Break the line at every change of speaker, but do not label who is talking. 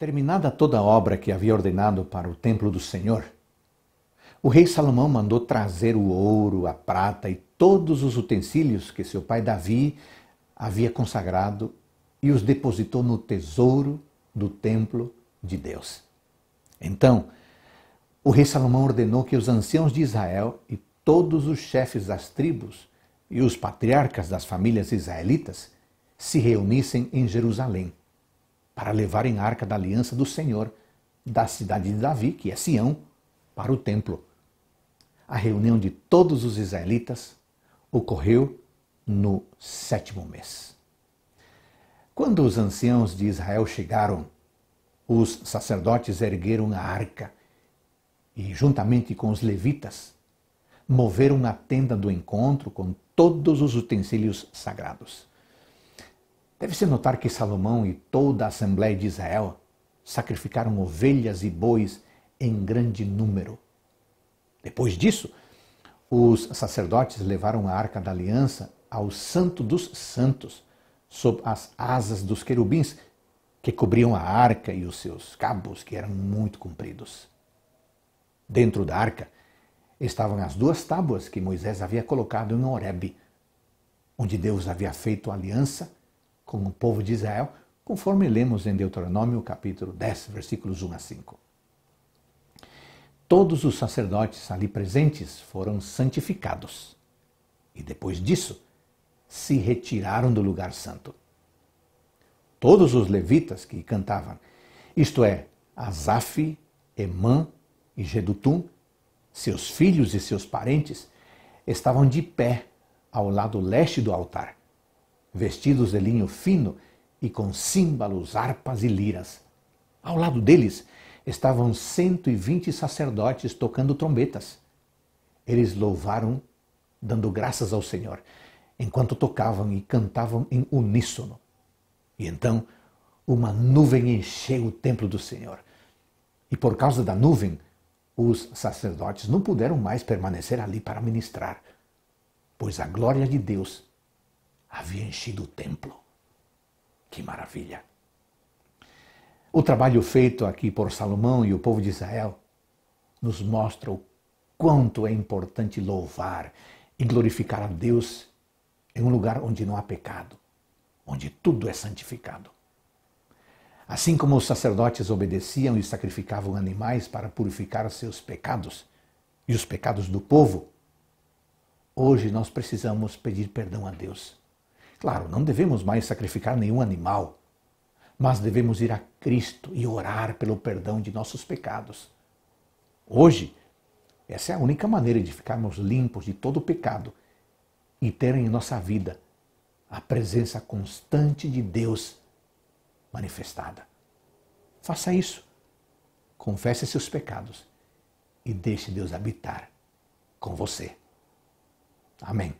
Terminada toda a obra que havia ordenado para o templo do Senhor, o rei Salomão mandou trazer o ouro, a prata e todos os utensílios que seu pai Davi havia consagrado e os depositou no tesouro do templo de Deus. Então, o rei Salomão ordenou que os anciãos de Israel e todos os chefes das tribos e os patriarcas das famílias israelitas se reunissem em Jerusalém para levarem a arca da aliança do Senhor da cidade de Davi, que é Sião, para o templo. A reunião de todos os israelitas ocorreu no sétimo mês. Quando os anciãos de Israel chegaram, os sacerdotes ergueram a arca e, juntamente com os levitas, moveram a tenda do encontro com todos os utensílios sagrados. Deve-se notar que Salomão e toda a Assembleia de Israel sacrificaram ovelhas e bois em grande número. Depois disso, os sacerdotes levaram a arca da aliança ao Santo dos Santos, sob as asas dos querubins que cobriam a arca e os seus cabos, que eram muito compridos. Dentro da arca estavam as duas tábuas que Moisés havia colocado em Horebe, onde Deus havia feito a aliança com o povo de Israel, conforme lemos em Deuteronômio capítulo 10, versículos 1 a 5. Todos os sacerdotes ali presentes foram santificados e depois disso se retiraram do lugar santo. Todos os levitas que cantavam, isto é, Asaf, Emã e Gedutum, seus filhos e seus parentes, estavam de pé ao lado leste do altar vestidos de linho fino e com símbolos, harpas e liras. Ao lado deles estavam cento e vinte sacerdotes tocando trombetas. Eles louvaram, dando graças ao Senhor, enquanto tocavam e cantavam em uníssono. E então uma nuvem encheu o templo do Senhor. E por causa da nuvem, os sacerdotes não puderam mais permanecer ali para ministrar, pois a glória de Deus havia enchido o templo. Que maravilha! O trabalho feito aqui por Salomão e o povo de Israel nos mostra o quanto é importante louvar e glorificar a Deus em um lugar onde não há pecado, onde tudo é santificado. Assim como os sacerdotes obedeciam e sacrificavam animais para purificar seus pecados e os pecados do povo, hoje nós precisamos pedir perdão a Deus Claro, não devemos mais sacrificar nenhum animal, mas devemos ir a Cristo e orar pelo perdão de nossos pecados. Hoje, essa é a única maneira de ficarmos limpos de todo pecado e terem em nossa vida a presença constante de Deus manifestada. Faça isso. Confesse seus pecados e deixe Deus habitar com você. Amém.